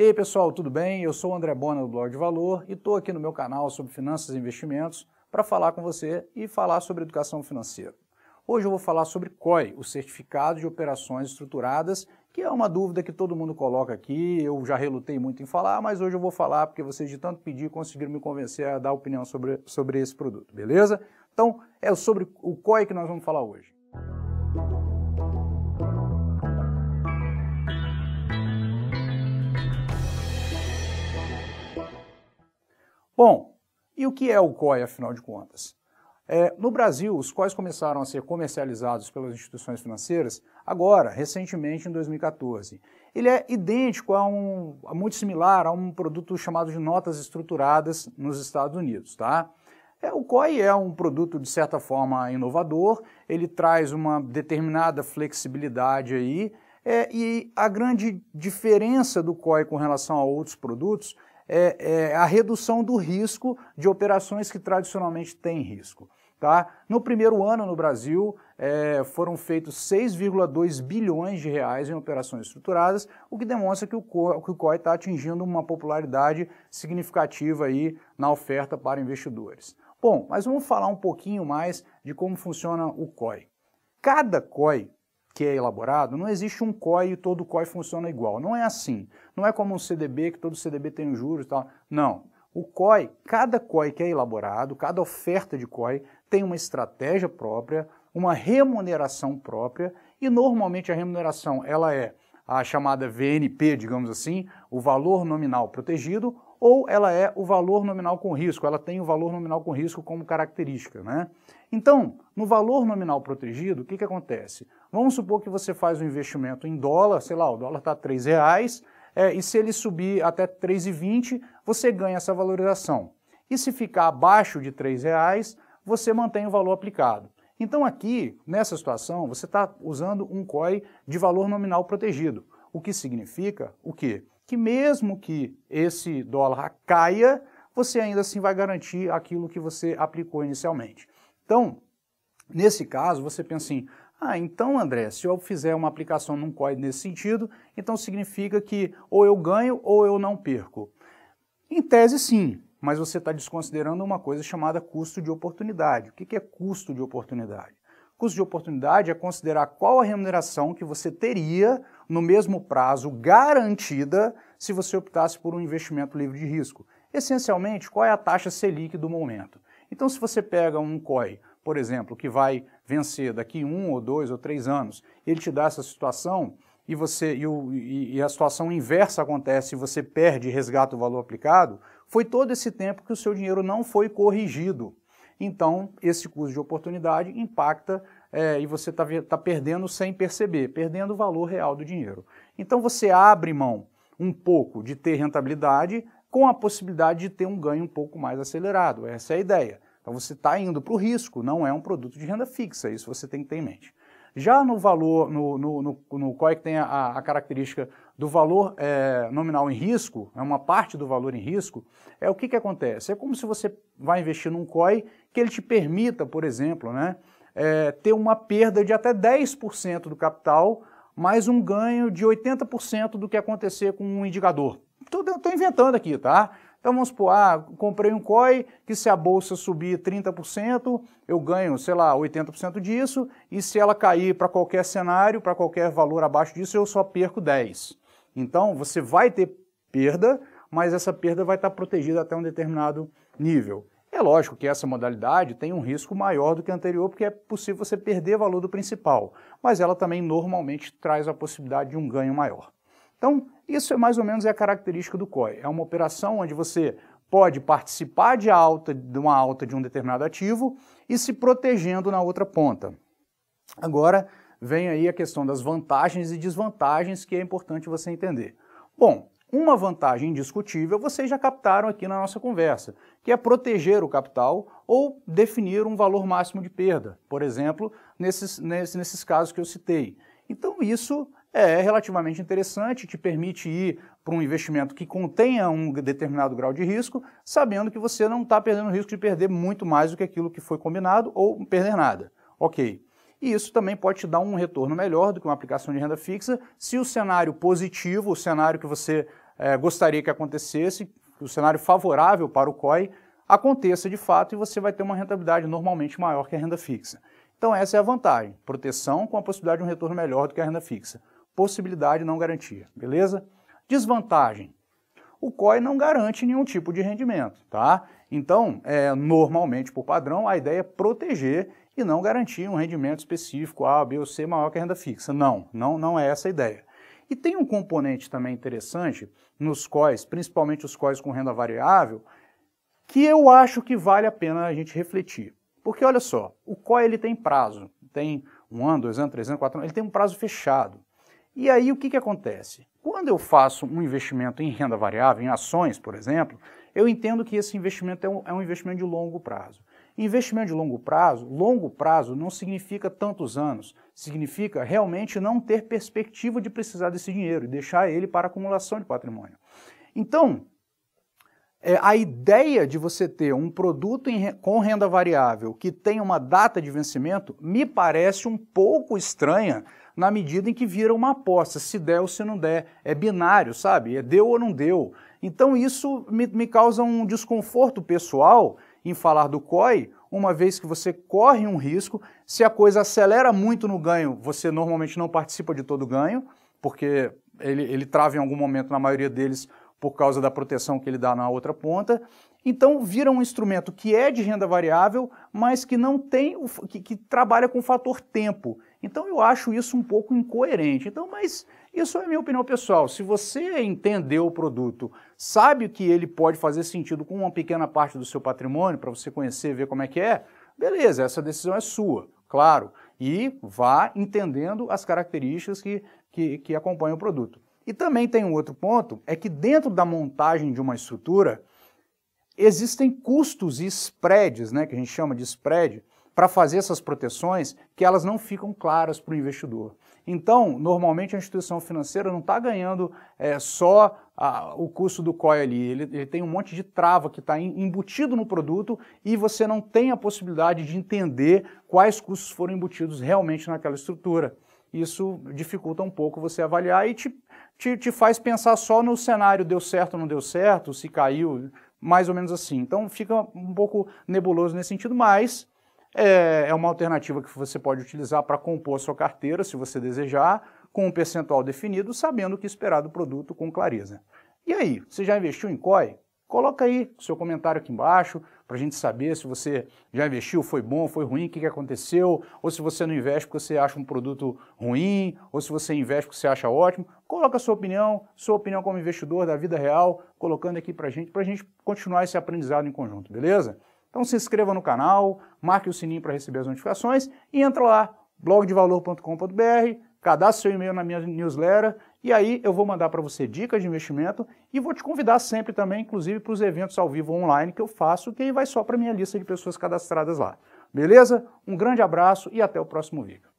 E aí pessoal, tudo bem? Eu sou o André Bona do Blog de Valor e estou aqui no meu canal sobre finanças e investimentos para falar com você e falar sobre educação financeira. Hoje eu vou falar sobre COI, o Certificado de Operações Estruturadas, que é uma dúvida que todo mundo coloca aqui, eu já relutei muito em falar, mas hoje eu vou falar porque vocês de tanto pedir conseguiram me convencer a dar opinião sobre, sobre esse produto, beleza? Então é sobre o COI que nós vamos falar hoje. Bom, e o que é o COI, afinal de contas? É, no Brasil, os COIs começaram a ser comercializados pelas instituições financeiras agora, recentemente, em 2014. Ele é idêntico a um, a muito similar a um produto chamado de notas estruturadas nos Estados Unidos, tá? É, o COI é um produto, de certa forma, inovador, ele traz uma determinada flexibilidade aí, é, e a grande diferença do COI com relação a outros produtos é, é a redução do risco de operações que tradicionalmente têm risco. Tá? No primeiro ano no Brasil é, foram feitos 6,2 bilhões de reais em operações estruturadas, o que demonstra que o, COI, que o COI está atingindo uma popularidade significativa aí na oferta para investidores. Bom, mas vamos falar um pouquinho mais de como funciona o COI. Cada COI que é elaborado, não existe um COI e todo COI funciona igual. Não é assim. Não é como um CDB, que todo CDB tem os juros e tal. Não. O COI, cada COI que é elaborado, cada oferta de COI tem uma estratégia própria, uma remuneração própria e normalmente a remuneração ela é a chamada VNP, digamos assim, o valor nominal protegido ou ela é o valor nominal com risco, ela tem o valor nominal com risco como característica. Né? Então, no valor nominal protegido, o que, que acontece? Vamos supor que você faz um investimento em dólar, sei lá, o dólar está R$ reais é, e se ele subir até R$ 3,20, você ganha essa valorização. E se ficar abaixo de R$ reais, você mantém o valor aplicado. Então aqui, nessa situação, você está usando um COI de valor nominal protegido, o que significa o quê? que mesmo que esse dólar caia, você ainda assim vai garantir aquilo que você aplicou inicialmente. Então, nesse caso, você pensa assim: ah, então André, se eu fizer uma aplicação num COI nesse sentido, então significa que ou eu ganho ou eu não perco. Em tese, sim, mas você está desconsiderando uma coisa chamada custo de oportunidade. O que é custo de oportunidade? custo de oportunidade é considerar qual a remuneração que você teria no mesmo prazo garantida se você optasse por um investimento livre de risco. Essencialmente, qual é a taxa Selic do momento? Então, se você pega um COI, por exemplo, que vai vencer daqui um ou dois ou três anos, ele te dá essa situação e você e, o, e a situação inversa acontece e você perde e resgata o valor aplicado, foi todo esse tempo que o seu dinheiro não foi corrigido. Então, esse custo de oportunidade impacta é, e você está tá perdendo sem perceber, perdendo o valor real do dinheiro. Então, você abre mão um pouco de ter rentabilidade com a possibilidade de ter um ganho um pouco mais acelerado. Essa é a ideia. Então, você está indo para o risco, não é um produto de renda fixa, isso você tem que ter em mente. Já no valor, no, no, no, no COI é que tem a, a característica do valor é, nominal em risco, é uma parte do valor em risco, é o que, que acontece? É como se você vai investir num COI que ele te permita, por exemplo, né, é, ter uma perda de até 10% do capital, mais um ganho de 80% do que acontecer com um indicador. Estou inventando aqui, tá? Então vamos supor, ah, comprei um COI que se a bolsa subir 30%, eu ganho, sei lá, 80% disso, e se ela cair para qualquer cenário, para qualquer valor abaixo disso, eu só perco 10. Então você vai ter perda, mas essa perda vai estar protegida até um determinado nível. É lógico que essa modalidade tem um risco maior do que a anterior, porque é possível você perder valor do principal, mas ela também normalmente traz a possibilidade de um ganho maior. Então, isso é mais ou menos é a característica do COI. É uma operação onde você pode participar de, alta, de uma alta de um determinado ativo e se protegendo na outra ponta. Agora vem aí a questão das vantagens e desvantagens que é importante você entender. Bom, uma vantagem indiscutível vocês já captaram aqui na nossa conversa, que é proteger o capital ou definir um valor máximo de perda, por exemplo, nesses, nesses, nesses casos que eu citei. Então, isso é relativamente interessante, te permite ir para um investimento que contenha um determinado grau de risco, sabendo que você não está perdendo o risco de perder muito mais do que aquilo que foi combinado ou perder nada. Ok. E isso também pode te dar um retorno melhor do que uma aplicação de renda fixa, se o cenário positivo, o cenário que você é, gostaria que acontecesse, o cenário favorável para o COI, aconteça de fato e você vai ter uma rentabilidade normalmente maior que a renda fixa. Então essa é a vantagem, proteção com a possibilidade de um retorno melhor do que a renda fixa possibilidade não garantia, beleza? Desvantagem. O COI não garante nenhum tipo de rendimento, tá? Então, é, normalmente, por padrão, a ideia é proteger e não garantir um rendimento específico A, B ou C maior que a renda fixa. Não, não, não é essa a ideia. E tem um componente também interessante nos COIs, principalmente os COIs com renda variável, que eu acho que vale a pena a gente refletir. Porque olha só, o COI ele tem prazo, tem um ano, dois anos, três anos, quatro anos, ele tem um prazo fechado. E aí o que, que acontece? Quando eu faço um investimento em renda variável, em ações, por exemplo, eu entendo que esse investimento é um, é um investimento de longo prazo. Investimento de longo prazo, longo prazo não significa tantos anos, significa realmente não ter perspectiva de precisar desse dinheiro e deixar ele para acumulação de patrimônio. Então, é, a ideia de você ter um produto em, com renda variável que tem uma data de vencimento me parece um pouco estranha na medida em que vira uma aposta, se der ou se não der. É binário, sabe? É deu ou não deu. Então isso me, me causa um desconforto pessoal em falar do COI, uma vez que você corre um risco. Se a coisa acelera muito no ganho, você normalmente não participa de todo o ganho, porque ele, ele trava em algum momento, na maioria deles, por causa da proteção que ele dá na outra ponta. Então vira um instrumento que é de renda variável, mas que não tem o, que, que trabalha com o fator tempo. Então eu acho isso um pouco incoerente. Então, mas isso é minha opinião pessoal. Se você entendeu o produto, sabe que ele pode fazer sentido com uma pequena parte do seu patrimônio para você conhecer, ver como é que é, beleza, essa decisão é sua, claro. E vá entendendo as características que, que, que acompanham o produto. E também tem um outro ponto, é que dentro da montagem de uma estrutura, existem custos e spreads, né, que a gente chama de spread, para fazer essas proteções que elas não ficam claras para o investidor. Então, normalmente a instituição financeira não está ganhando é, só a, o custo do COI ali, ele, ele, tem um monte de trava que está embutido no produto e você não tem a possibilidade de entender quais custos foram embutidos realmente naquela estrutura. Isso dificulta um pouco você avaliar e te te, te faz pensar só no cenário deu certo ou não deu certo, se caiu, mais ou menos assim. Então fica um pouco nebuloso nesse sentido, mas é, é uma alternativa que você pode utilizar para compor a sua carteira, se você desejar, com um percentual definido, sabendo o que esperar do produto com clareza. E aí, você já investiu em COI? Coloca aí seu comentário aqui embaixo para a gente saber se você já investiu, foi bom, foi ruim, o que, que aconteceu, ou se você não investe porque você acha um produto ruim, ou se você investe porque você acha ótimo. Coloca a sua opinião, sua opinião como investidor da vida real, colocando aqui para a gente, para a gente continuar esse aprendizado em conjunto, beleza? Então se inscreva no canal, marque o sininho para receber as notificações e entra lá, blogdevalor.com.br, cadastre seu e-mail na minha newsletter e aí eu vou mandar para você dicas de investimento e vou te convidar sempre também, inclusive, para os eventos ao vivo online que eu faço, que aí vai só para minha lista de pessoas cadastradas lá. Beleza? Um grande abraço e até o próximo vídeo.